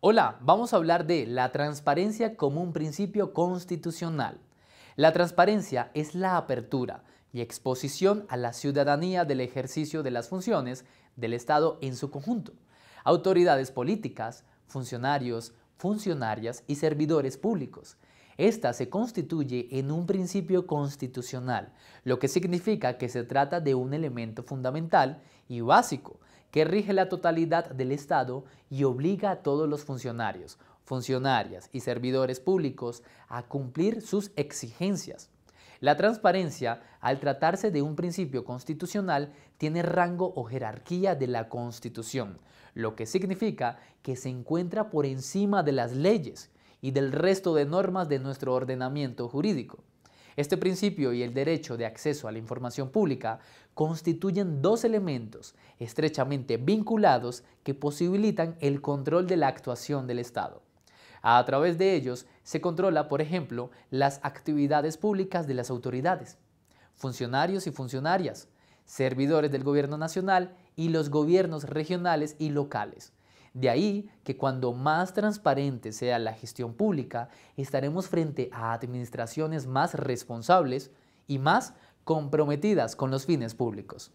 Hola, vamos a hablar de la transparencia como un principio constitucional. La transparencia es la apertura y exposición a la ciudadanía del ejercicio de las funciones del Estado en su conjunto. Autoridades políticas, funcionarios, funcionarias y servidores públicos. Esta se constituye en un principio constitucional, lo que significa que se trata de un elemento fundamental y básico que rige la totalidad del Estado y obliga a todos los funcionarios, funcionarias y servidores públicos a cumplir sus exigencias. La transparencia, al tratarse de un principio constitucional, tiene rango o jerarquía de la Constitución, lo que significa que se encuentra por encima de las leyes y del resto de normas de nuestro ordenamiento jurídico. Este principio y el derecho de acceso a la información pública constituyen dos elementos estrechamente vinculados que posibilitan el control de la actuación del Estado. A través de ellos se controla, por ejemplo, las actividades públicas de las autoridades, funcionarios y funcionarias, servidores del gobierno nacional y los gobiernos regionales y locales, de ahí que cuando más transparente sea la gestión pública, estaremos frente a administraciones más responsables y más comprometidas con los fines públicos.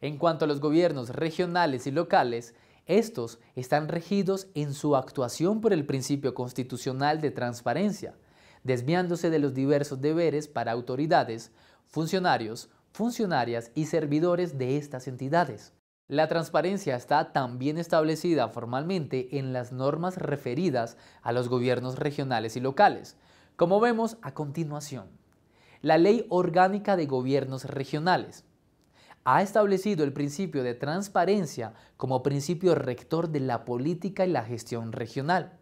En cuanto a los gobiernos regionales y locales, estos están regidos en su actuación por el principio constitucional de transparencia, desviándose de los diversos deberes para autoridades, funcionarios, funcionarias y servidores de estas entidades. La transparencia está también establecida formalmente en las normas referidas a los gobiernos regionales y locales, como vemos a continuación. La Ley Orgánica de Gobiernos Regionales ha establecido el principio de transparencia como principio rector de la política y la gestión regional.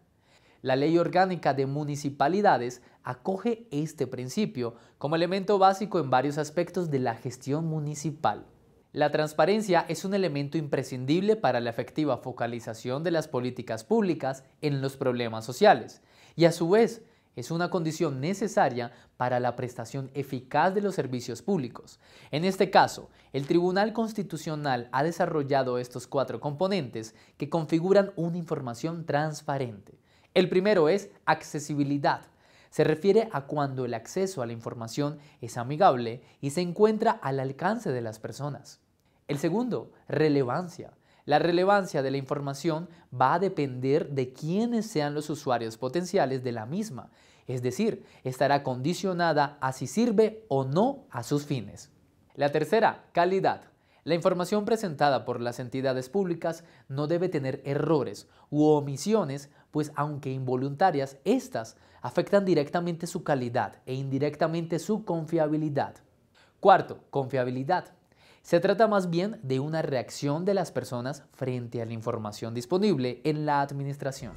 La Ley Orgánica de Municipalidades acoge este principio como elemento básico en varios aspectos de la gestión municipal. La transparencia es un elemento imprescindible para la efectiva focalización de las políticas públicas en los problemas sociales y a su vez es una condición necesaria para la prestación eficaz de los servicios públicos. En este caso, el Tribunal Constitucional ha desarrollado estos cuatro componentes que configuran una información transparente. El primero es accesibilidad se refiere a cuando el acceso a la información es amigable y se encuentra al alcance de las personas. El segundo, relevancia. La relevancia de la información va a depender de quiénes sean los usuarios potenciales de la misma, es decir, estará condicionada a si sirve o no a sus fines. La tercera, calidad. La información presentada por las entidades públicas no debe tener errores u omisiones, pues aunque involuntarias, estas afectan directamente su calidad e indirectamente su confiabilidad. Cuarto, confiabilidad. Se trata más bien de una reacción de las personas frente a la información disponible en la administración.